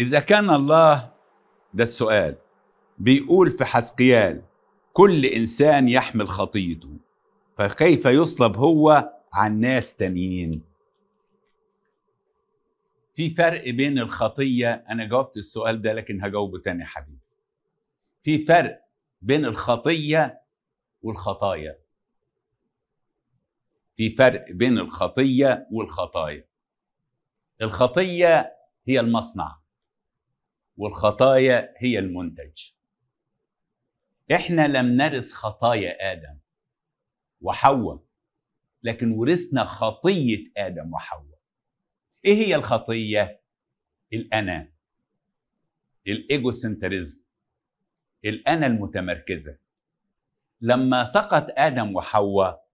إذا كان الله ده السؤال بيقول في حسقيال كل إنسان يحمل خطيته فكيف يصلب هو عن ناس تانيين في فرق بين الخطية أنا جاوبت السؤال ده لكن هجاوبه تاني حبيبي في فرق بين الخطية والخطايا في فرق بين الخطية والخطايا الخطية هي المصنع والخطايا هي المنتج احنا لم نرث خطايا ادم وحواء لكن ورثنا خطيه ادم وحواء ايه هي الخطيه الانا الايجو سنترزم الانا المتمركزه لما سقط ادم وحواء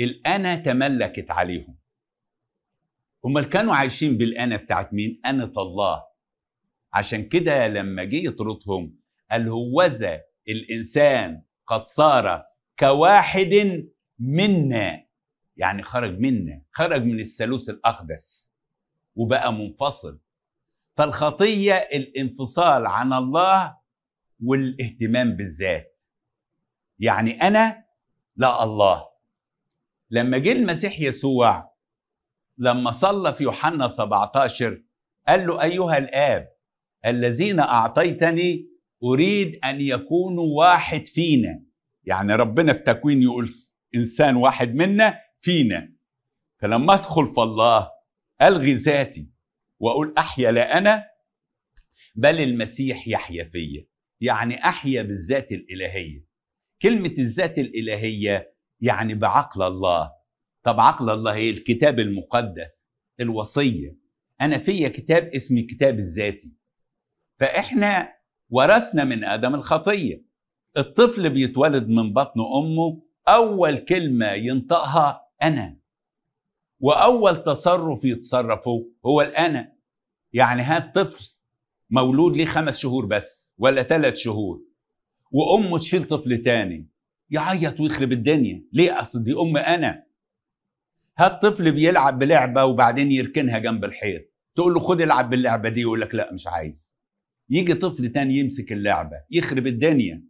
الانا تملكت عليهم هم كانوا عايشين بالانا بتاعت مين انا الله عشان كده لما جه يطردهم قال هوذا الانسان قد صار كواحد منا يعني خرج منا خرج من الثالوث الاقدس وبقى منفصل فالخطيه الانفصال عن الله والاهتمام بالذات يعني انا لا الله لما جه المسيح يسوع لما صلى في يوحنا 17 قال له ايها الاب الذين أعطيتني أريد أن يكونوا واحد فينا يعني ربنا في تكوين يقول إنسان واحد منا فينا فلما أدخل في الله ألغي ذاتي وأقول أحيا لا أنا بل المسيح يحيا فيا يعني أحيا بالذات الإلهية كلمة الذات الإلهية يعني بعقل الله طب عقل الله هي إيه؟ الكتاب المقدس الوصية أنا فيا كتاب اسمي كتاب الذاتي فاحنا ورثنا من ادم الخطيه الطفل بيتولد من بطن امه اول كلمه ينطقها انا واول تصرف يتصرفه هو الانا يعني هات طفل مولود ليه خمس شهور بس ولا ثلاث شهور وامه تشيل طفل تاني يعيط ويخرب الدنيا ليه اصل دي ام انا هات طفل بيلعب بلعبه وبعدين يركنها جنب الحيط تقول له خد العب باللعبه دي يقول لك لا مش عايز يجي طفل تاني يمسك اللعبه يخرب الدنيا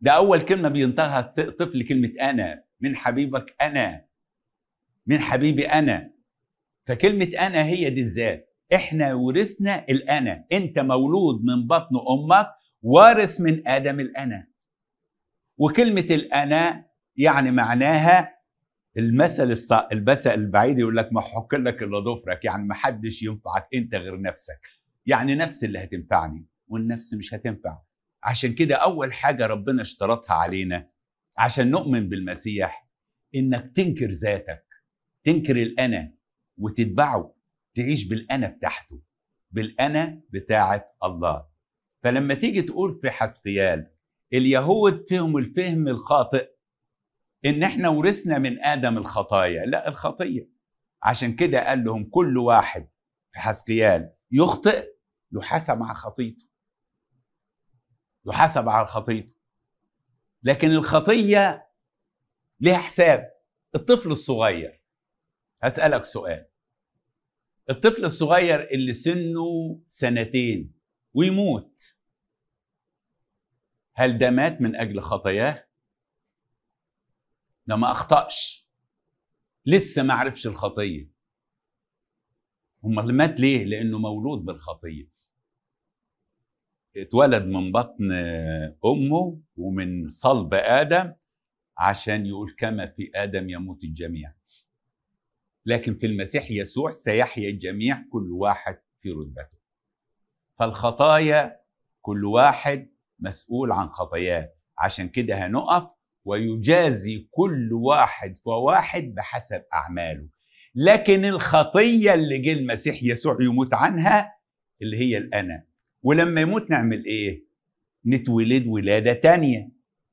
ده اول كلمه بينطقها طفل كلمه انا من حبيبك انا من حبيبي انا فكلمه انا هي دي الذات احنا ورثنا الانا انت مولود من بطن امك وارث من ادم الانا وكلمه الانا يعني معناها المثل البث البعيد يقول لك ما حك لك الا ضفرك يعني ما حدش ينفعك انت غير نفسك يعني نفس اللي هتنفعني والنفس مش هتنفع عشان كده أول حاجة ربنا اشترطها علينا عشان نؤمن بالمسيح إنك تنكر ذاتك تنكر الأنا وتتبعه تعيش بالأنا بتاعته بالأنا بتاعة الله فلما تيجي تقول في حسقيال اليهود فهم الفهم الخاطئ إن إحنا ورثنا من آدم الخطايا لا الخطية عشان كده قال لهم كل واحد في حسقيال يخطئ يحاسب على خطيته يحاسب على خطيته لكن الخطية لها حساب الطفل الصغير هسألك سؤال الطفل الصغير اللي سنه سنتين ويموت هل ده مات من أجل خطاياه؟ ده ما أخطأش لسه ما عرفش الخطية أمال مات ليه؟ لأنه مولود بالخطية اتولد من بطن آه، امه ومن صلب ادم عشان يقول كما في ادم يموت الجميع لكن في المسيح يسوع سيحيا الجميع كل واحد في رتبته فالخطايا كل واحد مسؤول عن خطاياه عشان كده هنقف ويجازي كل واحد فواحد بحسب اعماله لكن الخطيه اللي جه المسيح يسوع يموت عنها اللي هي الانا ولما يموت نعمل ايه نتولد ولاده تانية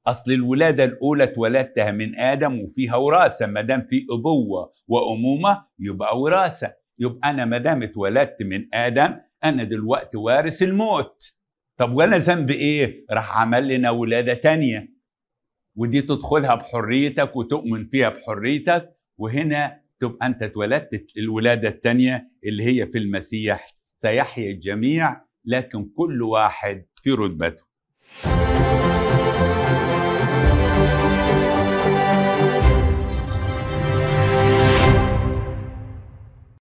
اصل الولاده الاولى اتولدتها من ادم وفيها وراثه ما دام في ابوه وامومه يبقى وراثه يبقى انا ما دام اتولدت من ادم انا دلوقتي وارث الموت طب وانا ذنب ايه راح عمل لنا ولاده تانية ودي تدخلها بحريتك وتؤمن فيها بحريتك وهنا تبقى انت اتولدت الولاده التانية اللي هي في المسيح سيحيا الجميع لكن كل واحد في رتبته